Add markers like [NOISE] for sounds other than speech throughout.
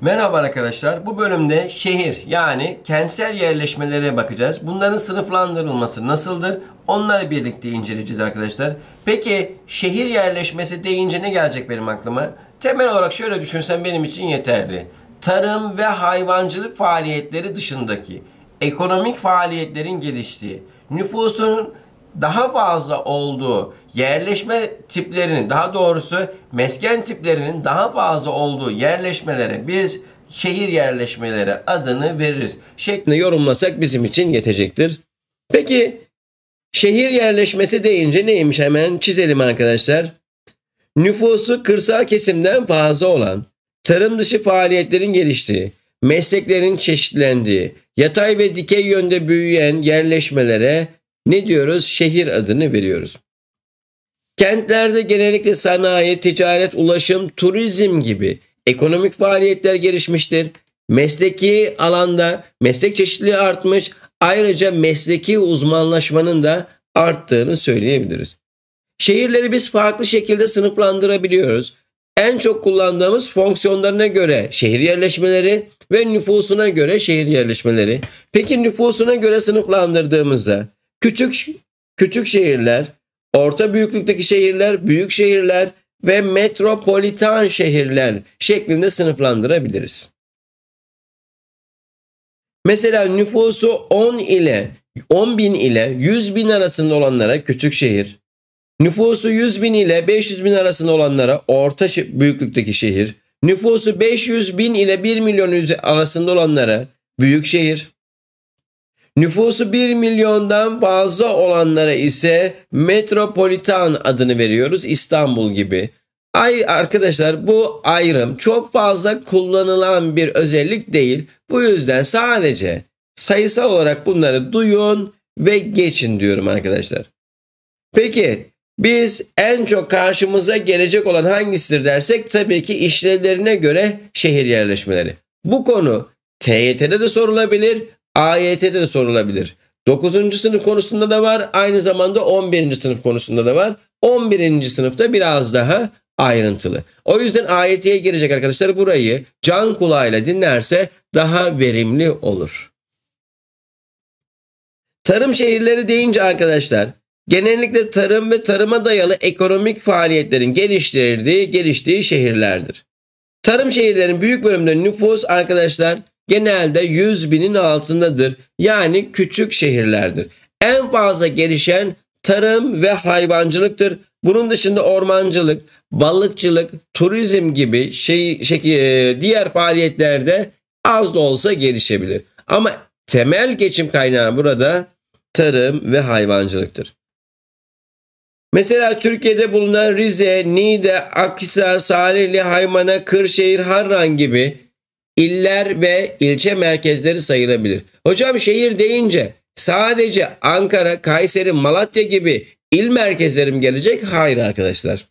Merhaba arkadaşlar. Bu bölümde şehir yani kentsel yerleşmelere bakacağız. Bunların sınıflandırılması nasıldır? Onları birlikte inceleyeceğiz arkadaşlar. Peki şehir yerleşmesi deyince ne gelecek benim aklıma? Temel olarak şöyle düşünsem benim için yeterli. Tarım ve hayvancılık faaliyetleri dışındaki ekonomik faaliyetlerin geliştiği, nüfusun daha fazla olduğu yerleşme tiplerinin daha doğrusu mesken tiplerinin daha fazla olduğu yerleşmelere biz şehir yerleşmeleri adını veririz. Şeklinde yorumlasak bizim için yetecektir. Peki şehir yerleşmesi deyince neymiş hemen çizelim arkadaşlar. Nüfusu kırsal kesimden fazla olan, tarım dışı faaliyetlerin geliştiği, mesleklerin çeşitlendiği, yatay ve dikey yönde büyüyen yerleşmelere ne diyoruz? Şehir adını veriyoruz. Kentlerde genellikle sanayi, ticaret, ulaşım, turizm gibi ekonomik faaliyetler gelişmiştir. Mesleki alanda meslek çeşitliliği artmış. Ayrıca mesleki uzmanlaşmanın da arttığını söyleyebiliriz. Şehirleri biz farklı şekilde sınıflandırabiliyoruz. En çok kullandığımız fonksiyonlarına göre şehir yerleşmeleri ve nüfusuna göre şehir yerleşmeleri. Peki nüfusuna göre sınıflandırdığımızda Küçük küçük şehirler, orta büyüklükteki şehirler, büyük şehirler ve metropolitan şehirler şeklinde sınıflandırabiliriz. Mesela nüfusu 10 ile 10 bin ile 100 bin arasında olanlara küçük şehir, nüfusu 100 bin ile 500 bin arasında olanlara orta büyüklükteki şehir, nüfusu 500 bin ile 1 milyon arasında olanlara büyük şehir, Nüfusu 1 milyondan fazla olanlara ise metropolitan adını veriyoruz İstanbul gibi. Ay arkadaşlar bu ayrım çok fazla kullanılan bir özellik değil. Bu yüzden sadece sayısal olarak bunları duyun ve geçin diyorum arkadaşlar. Peki biz en çok karşımıza gelecek olan hangisidir dersek tabii ki işlevlerine göre şehir yerleşmeleri. Bu konu TYT'de de sorulabilir, AYT'de de sorulabilir. 9. sınıf konusunda da var. Aynı zamanda 11. sınıf konusunda da var. 11. sınıfta biraz daha ayrıntılı. O yüzden AYT'ye girecek arkadaşlar burayı can kulağıyla dinlerse daha verimli olur. Tarım şehirleri deyince arkadaşlar genellikle tarım ve tarıma dayalı ekonomik faaliyetlerin geliştirdiği, geliştiği şehirlerdir. Tarım şehirlerin büyük bölümünde nüfus arkadaşlar genelde 100 binin altındadır. Yani küçük şehirlerdir. En fazla gelişen tarım ve hayvancılıktır. Bunun dışında ormancılık, balıkçılık, turizm gibi şey, şey e, diğer faaliyetlerde az da olsa gelişebilir. Ama temel geçim kaynağı burada tarım ve hayvancılıktır. Mesela Türkiye'de bulunan Rize, Niğde, Akhisar, Salihli, Haymana, Kırşehir, Harran gibi iller ve ilçe merkezleri sayılabilir. Hocam şehir deyince sadece Ankara, Kayseri, Malatya gibi il merkezlerim gelecek? Hayır arkadaşlar.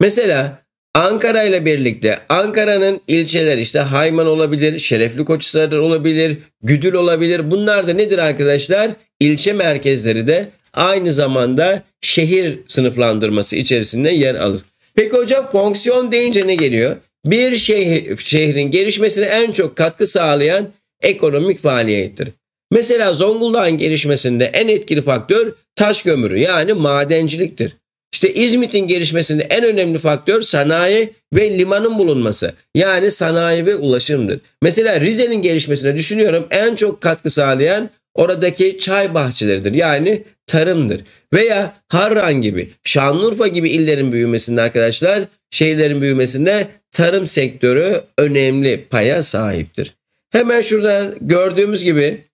Mesela Ankara ile birlikte Ankara'nın ilçeler işte Hayman olabilir, Şerefli Koçhisar olabilir, Güdül olabilir. Bunlar da nedir arkadaşlar? İlçe merkezleri de aynı zamanda şehir sınıflandırması içerisinde yer alır. Peki hocam fonksiyon deyince ne geliyor? bir şehir, şehrin gelişmesine en çok katkı sağlayan ekonomik faaliyettir. Mesela Zonguldak'ın gelişmesinde en etkili faktör taş gömürü yani madenciliktir. İşte İzmit'in gelişmesinde en önemli faktör sanayi ve limanın bulunması. Yani sanayi ve ulaşımdır. Mesela Rize'nin gelişmesine düşünüyorum en çok katkı sağlayan oradaki çay bahçeleridir. Yani tarımdır. Veya Harran gibi, Şanlıurfa gibi illerin büyümesinde arkadaşlar, şehirlerin büyümesinde tarım sektörü önemli paya sahiptir. Hemen şurada gördüğümüz gibi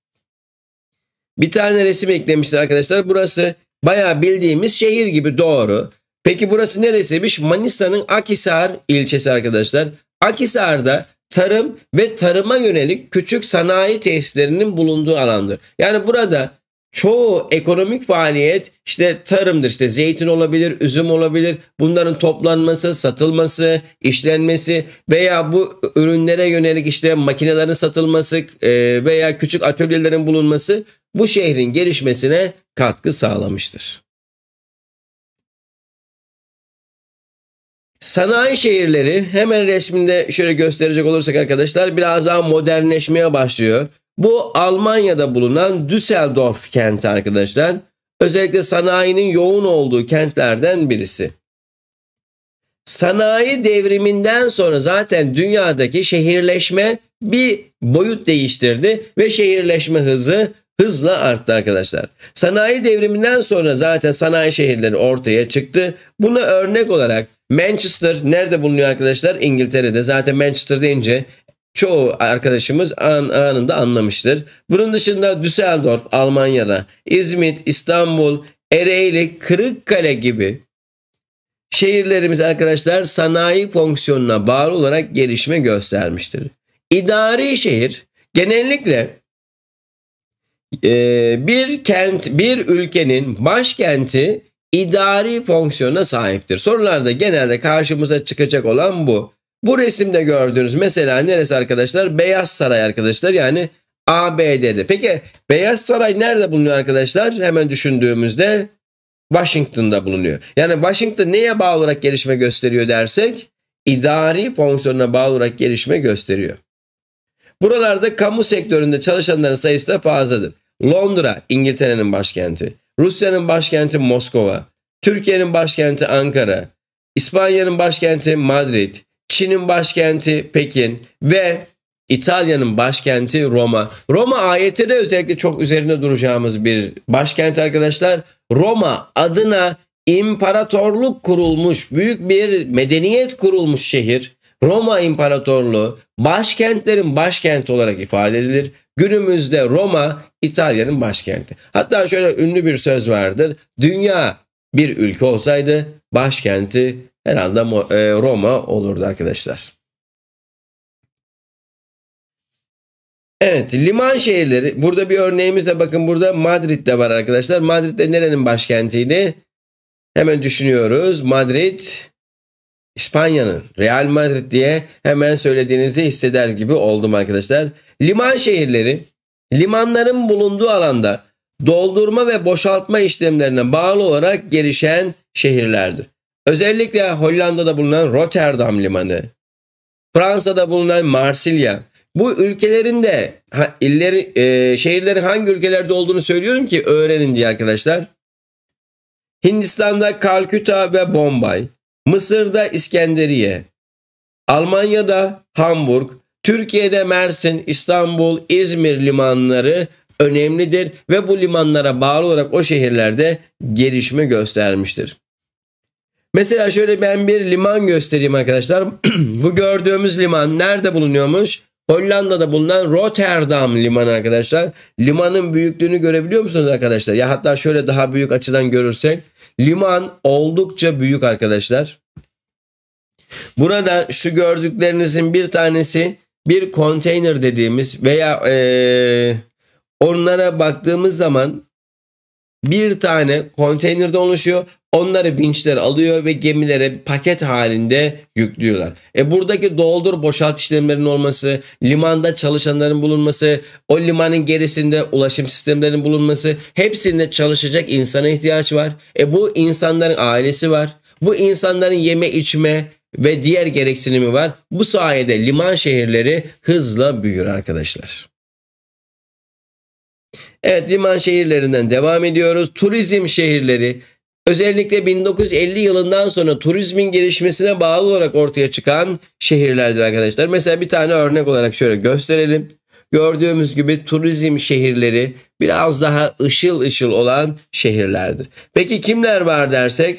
bir tane resim eklemişler arkadaşlar. Burası bayağı bildiğimiz şehir gibi doğru. Peki burası neresiymiş? Manisa'nın Akisar ilçesi arkadaşlar. Akisar'da tarım ve tarıma yönelik küçük sanayi tesislerinin bulunduğu alandır. Yani burada çoğu ekonomik faaliyet işte tarımdır. İşte zeytin olabilir, üzüm olabilir. Bunların toplanması, satılması, işlenmesi veya bu ürünlere yönelik işte makinelerin satılması e, veya küçük atölyelerin bulunması bu şehrin gelişmesine katkı sağlamıştır. Sanayi şehirleri hemen resminde şöyle gösterecek olursak arkadaşlar biraz daha modernleşmeye başlıyor. Bu Almanya'da bulunan Düsseldorf kenti arkadaşlar. Özellikle sanayinin yoğun olduğu kentlerden birisi. Sanayi devriminden sonra zaten dünyadaki şehirleşme bir boyut değiştirdi ve şehirleşme hızı hızla arttı arkadaşlar. Sanayi devriminden sonra zaten sanayi şehirleri ortaya çıktı. Buna örnek olarak Manchester nerede bulunuyor arkadaşlar? İngiltere'de. Zaten Manchester deyince çoğu arkadaşımız an, anında anlamıştır. Bunun dışında Düsseldorf Almanya'da, İzmit, İstanbul, Ereğli, Kırıkkale gibi şehirlerimiz arkadaşlar sanayi fonksiyonuna bağlı olarak gelişme göstermiştir. İdari şehir genellikle e, bir kent, bir ülkenin başkenti idari fonksiyona sahiptir. Sorularda genelde karşımıza çıkacak olan bu. Bu resimde gördüğünüz mesela neresi arkadaşlar? Beyaz Saray arkadaşlar yani ABD'de. Peki Beyaz Saray nerede bulunuyor arkadaşlar? Hemen düşündüğümüzde Washington'da bulunuyor. Yani Washington neye bağlı olarak gelişme gösteriyor dersek idari fonksiyonuna bağlı olarak gelişme gösteriyor. Buralarda kamu sektöründe çalışanların sayısı da fazladır. Londra İngiltere'nin başkenti, Rusya'nın başkenti Moskova, Türkiye'nin başkenti Ankara, İspanya'nın başkenti Madrid, Çin'in başkenti Pekin ve İtalya'nın başkenti Roma. Roma ayette de özellikle çok üzerine duracağımız bir başkent arkadaşlar. Roma adına imparatorluk kurulmuş, büyük bir medeniyet kurulmuş şehir. Roma İmparatorluğu başkentlerin başkent olarak ifade edilir. Günümüzde Roma İtalya'nın başkenti. Hatta şöyle ünlü bir söz vardır. Dünya bir ülke olsaydı başkenti herhalde e, Roma olurdu arkadaşlar. Evet liman şehirleri burada bir örneğimiz de bakın burada Madrid de var arkadaşlar. Madrid de nerenin başkentiydi? Hemen düşünüyoruz. Madrid İspanya'nın Real Madrid diye hemen söylediğinizi hisseder gibi oldum arkadaşlar. Liman şehirleri limanların bulunduğu alanda doldurma ve boşaltma işlemlerine bağlı olarak gelişen şehirlerdir. Özellikle Hollanda'da bulunan Rotterdam Limanı, Fransa'da bulunan Marsilya. Bu ülkelerin de illeri, e, şehirlerin hangi ülkelerde olduğunu söylüyorum ki öğrenin diye arkadaşlar. Hindistan'da Kalküta ve Bombay, Mısır'da İskenderiye, Almanya'da Hamburg, Türkiye'de Mersin, İstanbul, İzmir limanları önemlidir ve bu limanlara bağlı olarak o şehirlerde gelişme göstermiştir. Mesela şöyle ben bir liman göstereyim arkadaşlar. [CLEARS THROAT] Bu gördüğümüz liman nerede bulunuyormuş? Hollanda'da bulunan Rotterdam limanı arkadaşlar. Limanın büyüklüğünü görebiliyor musunuz arkadaşlar? Ya hatta şöyle daha büyük açıdan görürsek. Liman oldukça büyük arkadaşlar. Burada şu gördüklerinizin bir tanesi bir konteyner dediğimiz veya ee, onlara baktığımız zaman bir tane konteynerde oluşuyor. Onları vinçler alıyor ve gemilere paket halinde yüklüyorlar. E buradaki doldur boşalt işlemlerinin olması, limanda çalışanların bulunması, o limanın gerisinde ulaşım sistemlerinin bulunması, hepsinde çalışacak insana ihtiyaç var. E bu insanların ailesi var. Bu insanların yeme içme ve diğer gereksinimi var. Bu sayede liman şehirleri hızla büyür arkadaşlar. Evet liman şehirlerinden devam ediyoruz. Turizm şehirleri özellikle 1950 yılından sonra turizmin gelişmesine bağlı olarak ortaya çıkan şehirlerdir arkadaşlar. Mesela bir tane örnek olarak şöyle gösterelim. Gördüğümüz gibi turizm şehirleri biraz daha ışıl ışıl olan şehirlerdir. Peki kimler var dersek?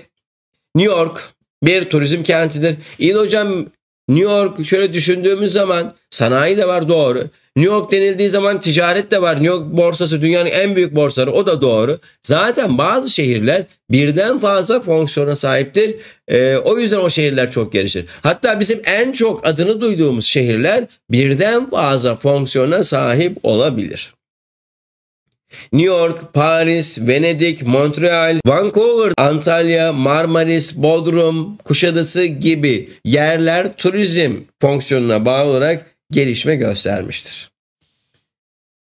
New York bir turizm kentidir. İyi hocam New York şöyle düşündüğümüz zaman sanayi de var doğru. New York denildiği zaman ticaret de var. New York borsası dünyanın en büyük borsaları o da doğru. Zaten bazı şehirler birden fazla fonksiyona sahiptir. E, o yüzden o şehirler çok gelişir. Hatta bizim en çok adını duyduğumuz şehirler birden fazla fonksiyona sahip olabilir. New York, Paris, Venedik, Montreal, Vancouver, Antalya, Marmaris, Bodrum, Kuşadası gibi yerler turizm fonksiyonuna bağlı olarak gelişme göstermiştir.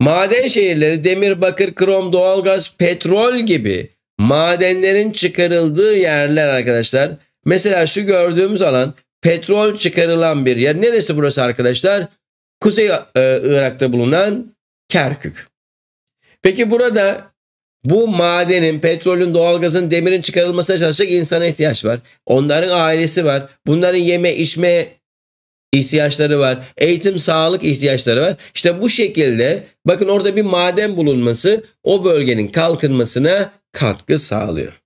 Maden şehirleri demir, bakır, krom, doğalgaz, petrol gibi madenlerin çıkarıldığı yerler arkadaşlar. Mesela şu gördüğümüz alan petrol çıkarılan bir yer. Neresi burası arkadaşlar? Kuzey e, Irak'ta bulunan Kerkük. Peki burada bu madenin, petrolün, doğalgazın, demirin çıkarılmasına çalışacak insana ihtiyaç var. Onların ailesi var. Bunların yeme, içme, ihtiyaçları var. Eğitim, sağlık ihtiyaçları var. İşte bu şekilde bakın orada bir maden bulunması o bölgenin kalkınmasına katkı sağlıyor.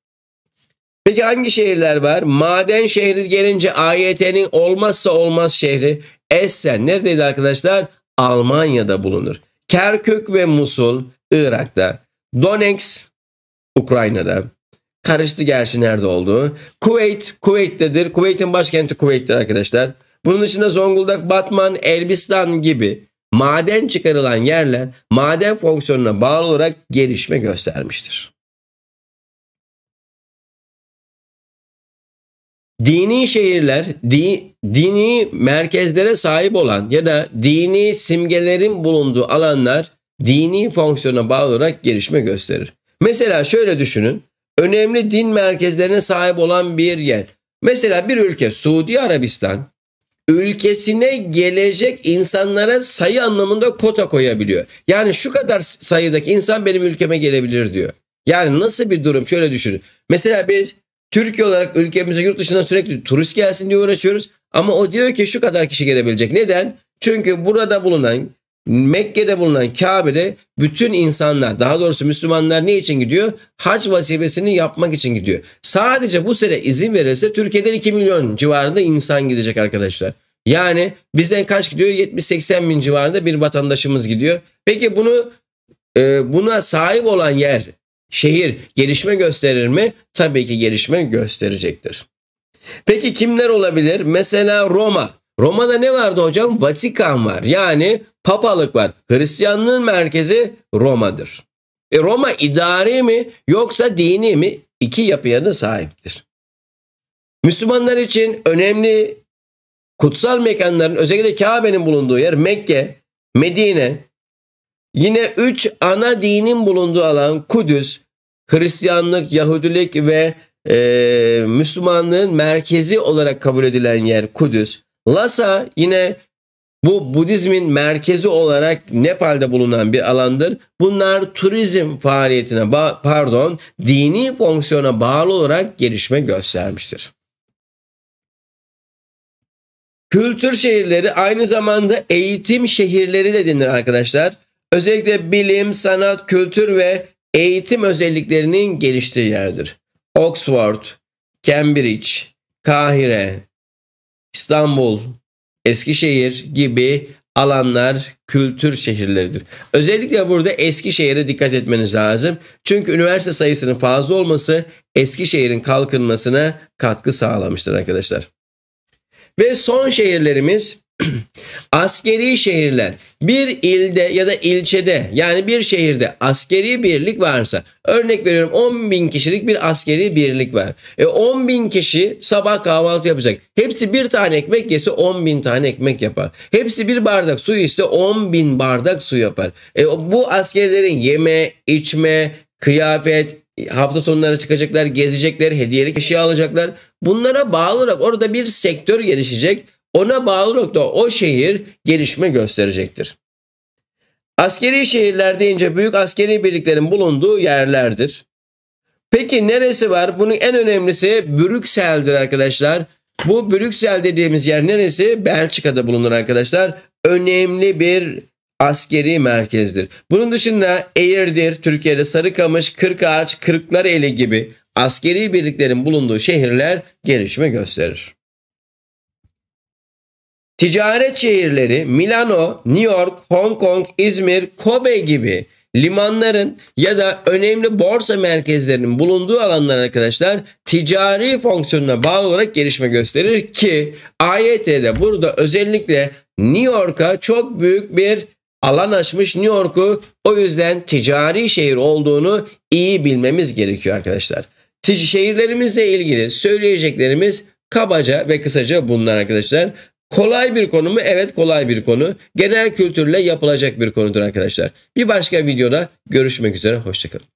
Peki hangi şehirler var? Maden şehri gelince AYT'nin olmazsa olmaz şehri Essen. Neredeydi arkadaşlar? Almanya'da bulunur. Kerkük ve Musul Irak'ta. Donetsk Ukrayna'da. Karıştı gerçi nerede olduğu. Kuveyt Kuveyt'tedir. Kuveyt'in başkenti Kuveyt'tir arkadaşlar. Bunun dışında Zonguldak, Batman, Elbistan gibi maden çıkarılan yerler maden fonksiyonuna bağlı olarak gelişme göstermiştir. Dini şehirler, di, dini merkezlere sahip olan ya da dini simgelerin bulunduğu alanlar dini fonksiyona bağlı olarak gelişme gösterir. Mesela şöyle düşünün. Önemli din merkezlerine sahip olan bir yer. Mesela bir ülke Suudi Arabistan ülkesine gelecek insanlara sayı anlamında kota koyabiliyor. Yani şu kadar sayıdaki insan benim ülkeme gelebilir diyor. Yani nasıl bir durum şöyle düşünün. Mesela biz Türkiye olarak ülkemize yurt dışından sürekli turist gelsin diye uğraşıyoruz. Ama o diyor ki şu kadar kişi gelebilecek. Neden? Çünkü burada bulunan Mekke'de bulunan Kabe'de bütün insanlar daha doğrusu Müslümanlar ne için gidiyor? Hac vazifesini yapmak için gidiyor. Sadece bu sene izin verirse Türkiye'den 2 milyon civarında insan gidecek arkadaşlar. Yani bizden kaç gidiyor? 70-80 bin civarında bir vatandaşımız gidiyor. Peki bunu e, buna sahip olan yer, şehir gelişme gösterir mi? Tabii ki gelişme gösterecektir. Peki kimler olabilir? Mesela Roma. Roma'da ne vardı hocam? Vatikan var. Yani papalık var. Hristiyanlığın merkezi Roma'dır. E Roma idari mi yoksa dini mi? İki yapıya da sahiptir. Müslümanlar için önemli kutsal mekanların özellikle Kabe'nin bulunduğu yer Mekke, Medine, yine üç ana dinin bulunduğu alan Kudüs, Hristiyanlık, Yahudilik ve e, Müslümanlığın merkezi olarak kabul edilen yer Kudüs. Lasa yine bu Budizmin merkezi olarak Nepal'de bulunan bir alandır. Bunlar turizm faaliyetine pardon dini fonksiyona bağlı olarak gelişme göstermiştir. Kültür şehirleri aynı zamanda eğitim şehirleri de denir arkadaşlar. Özellikle bilim, sanat, kültür ve eğitim özelliklerinin geliştiği yerdir. Oxford, Cambridge, Kahire, İstanbul, Eskişehir gibi alanlar kültür şehirleridir. Özellikle burada Eskişehir'e dikkat etmeniz lazım. Çünkü üniversite sayısının fazla olması Eskişehir'in kalkınmasına katkı sağlamıştır arkadaşlar. Ve son şehirlerimiz [CLEARS THROAT] askeri şehirler bir ilde ya da ilçede yani bir şehirde askeri birlik varsa örnek veriyorum 10 bin kişilik bir askeri birlik var. E 10 bin kişi sabah kahvaltı yapacak. Hepsi bir tane ekmek yese 10 bin tane ekmek yapar. Hepsi bir bardak su ise 10 bin bardak su yapar. E bu askerlerin yeme, içme, kıyafet, hafta sonları çıkacaklar, gezecekler, hediyelik eşya alacaklar. Bunlara bağlı olarak orada bir sektör gelişecek ona bağlı nokta o şehir gelişme gösterecektir. Askeri şehirler deyince büyük askeri birliklerin bulunduğu yerlerdir. Peki neresi var? Bunun en önemlisi Brüksel'dir arkadaşlar. Bu Brüksel dediğimiz yer neresi? Belçika'da bulunur arkadaşlar. Önemli bir askeri merkezdir. Bunun dışında Eğirdir, Türkiye'de Sarıkamış, Kırkağaç, Kırklareli gibi askeri birliklerin bulunduğu şehirler gelişme gösterir. Ticaret şehirleri Milano, New York, Hong Kong, İzmir, Kobe gibi limanların ya da önemli borsa merkezlerinin bulunduğu alanlar arkadaşlar ticari fonksiyonuna bağlı olarak gelişme gösterir ki AYT'de burada özellikle New York'a çok büyük bir alan açmış New York'u o yüzden ticari şehir olduğunu iyi bilmemiz gerekiyor arkadaşlar. Şehirlerimizle ilgili söyleyeceklerimiz kabaca ve kısaca bunlar arkadaşlar. Kolay bir konu mu? Evet kolay bir konu. Genel kültürle yapılacak bir konudur arkadaşlar. Bir başka videoda görüşmek üzere. Hoşçakalın.